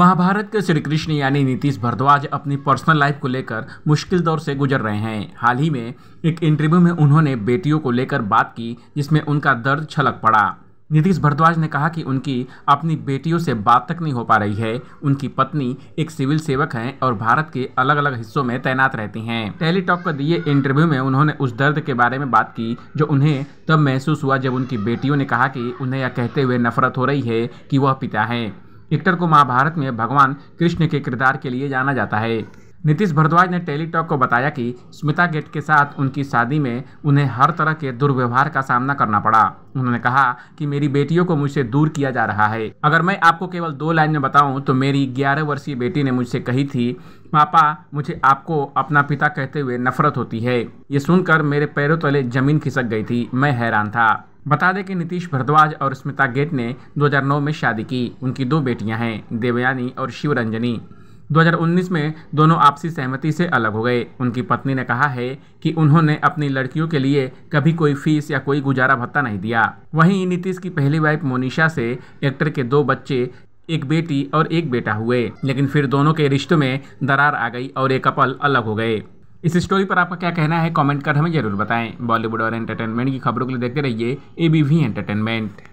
महाभारत के श्री कृष्ण यानी नीतीश भारद्वाज अपनी पर्सनल लाइफ को लेकर मुश्किल दौर से गुजर रहे हैं हाल ही में एक इंटरव्यू में उन्होंने बेटियों को लेकर बात की जिसमें उनका दर्द छलक पड़ा नीतीश भारद्वाज ने कहा कि उनकी अपनी बेटियों से बात तक नहीं हो पा रही है उनकी पत्नी एक सिविल सेवक हैं और भारत के अलग अलग हिस्सों में तैनात रहती हैं टेलीटॉक पर दिए इंटरव्यू में उन्होंने उस दर्द के बारे में बात की जो उन्हें तब महसूस हुआ जब उनकी बेटियों ने कहा कि उन्हें यह कहते हुए नफरत हो रही है कि वह पिता हैं विक्टर को महाभारत में भगवान कृष्ण के किरदार के लिए जाना जाता है नीतीश भारद्वाज ने टेलीटॉक को बताया कि स्मिता गेट के साथ उनकी शादी में उन्हें हर तरह के दुर्व्यवहार का सामना करना पड़ा उन्होंने कहा कि मेरी बेटियों को मुझसे दूर किया जा रहा है अगर मैं आपको केवल दो लाइन में बताऊं तो मेरी 11 वर्षीय बेटी ने मुझसे कही थी पापा मुझे आपको अपना पिता कहते हुए नफरत होती है ये सुनकर मेरे पैरों तले जमीन खिसक गई थी मैं हैरान था बता दें कि नीतीश भरद्वाज और स्मिता गेट ने 2009 में शादी की उनकी दो बेटियां हैं देवयानी और शिवरंजनी 2019 में दोनों आपसी सहमति से अलग हो गए उनकी पत्नी ने कहा है कि उन्होंने अपनी लड़कियों के लिए कभी कोई फीस या कोई गुजारा भत्ता नहीं दिया वहीं नीतीश की पहली वाइफ मोनिशा से एक्टर के दो बच्चे एक बेटी और एक बेटा हुए लेकिन फिर दोनों के रिश्तों में दरार आ गई और एक कपल अलग हो गए इस स्टोरी पर आपका क्या कहना है कमेंट कर हमें जरूर बताएं बॉलीवुड और एंटरटेनमेंट की खबरों के लिए देखते रहिए एबीवी एंटरटेनमेंट